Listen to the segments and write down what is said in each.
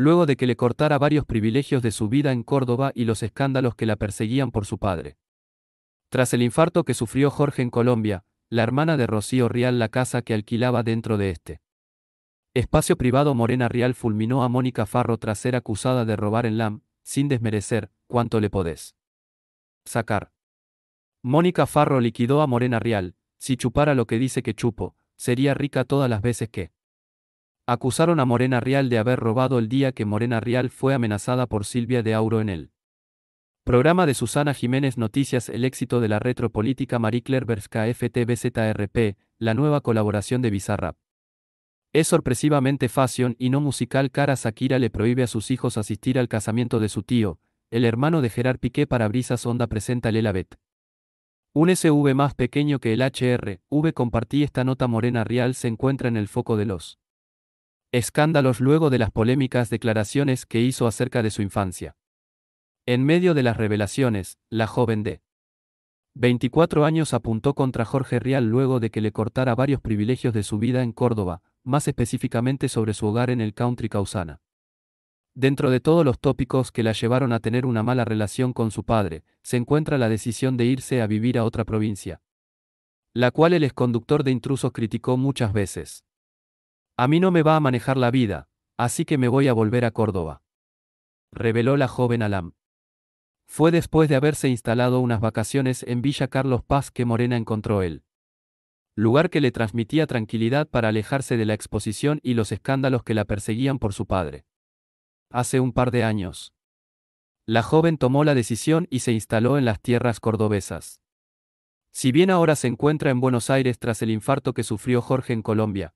luego de que le cortara varios privilegios de su vida en Córdoba y los escándalos que la perseguían por su padre. Tras el infarto que sufrió Jorge en Colombia, la hermana de Rocío Rial la casa que alquilaba dentro de este. Espacio privado Morena Rial fulminó a Mónica Farro tras ser acusada de robar en LAM, sin desmerecer, cuánto le podés. Sacar. Mónica Farro liquidó a Morena Rial, si chupara lo que dice que chupo, sería rica todas las veces que acusaron a Morena Real de haber robado el día que Morena Real fue amenazada por Silvia de Auro en el programa de Susana Jiménez Noticias El éxito de la retropolítica Marie Claire Berska FTBZRP, la nueva colaboración de Bizarrap. Es sorpresivamente fashion y no musical cara Sakira le prohíbe a sus hijos asistir al casamiento de su tío, el hermano de Gerard Piqué para Brisas Onda presenta el Un SV más pequeño que el HR, V compartí esta nota morena real se encuentra en el foco de los Escándalos luego de las polémicas declaraciones que hizo acerca de su infancia. En medio de las revelaciones, la joven de 24 años apuntó contra Jorge Rial luego de que le cortara varios privilegios de su vida en Córdoba, más específicamente sobre su hogar en el country causana. Dentro de todos los tópicos que la llevaron a tener una mala relación con su padre, se encuentra la decisión de irse a vivir a otra provincia, la cual el exconductor de intrusos criticó muchas veces. A mí no me va a manejar la vida, así que me voy a volver a Córdoba. Reveló la joven Alam. Fue después de haberse instalado unas vacaciones en Villa Carlos Paz que Morena encontró él. Lugar que le transmitía tranquilidad para alejarse de la exposición y los escándalos que la perseguían por su padre. Hace un par de años. La joven tomó la decisión y se instaló en las tierras cordobesas. Si bien ahora se encuentra en Buenos Aires tras el infarto que sufrió Jorge en Colombia,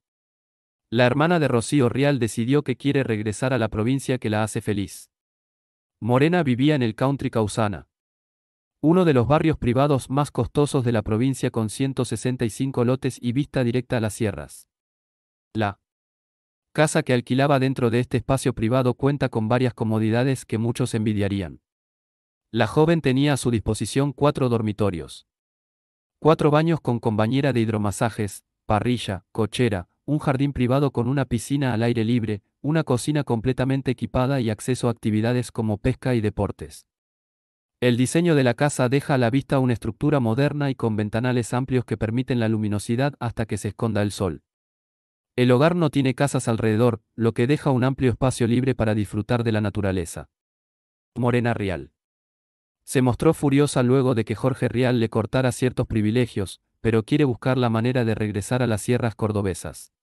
la hermana de Rocío Rial decidió que quiere regresar a la provincia que la hace feliz. Morena vivía en el country Causana, uno de los barrios privados más costosos de la provincia con 165 lotes y vista directa a las sierras. La casa que alquilaba dentro de este espacio privado cuenta con varias comodidades que muchos envidiarían. La joven tenía a su disposición cuatro dormitorios, cuatro baños con compañera de hidromasajes, parrilla, cochera, un jardín privado con una piscina al aire libre, una cocina completamente equipada y acceso a actividades como pesca y deportes. El diseño de la casa deja a la vista una estructura moderna y con ventanales amplios que permiten la luminosidad hasta que se esconda el sol. El hogar no tiene casas alrededor, lo que deja un amplio espacio libre para disfrutar de la naturaleza. Morena Rial. Se mostró furiosa luego de que Jorge Rial le cortara ciertos privilegios, pero quiere buscar la manera de regresar a las sierras cordobesas.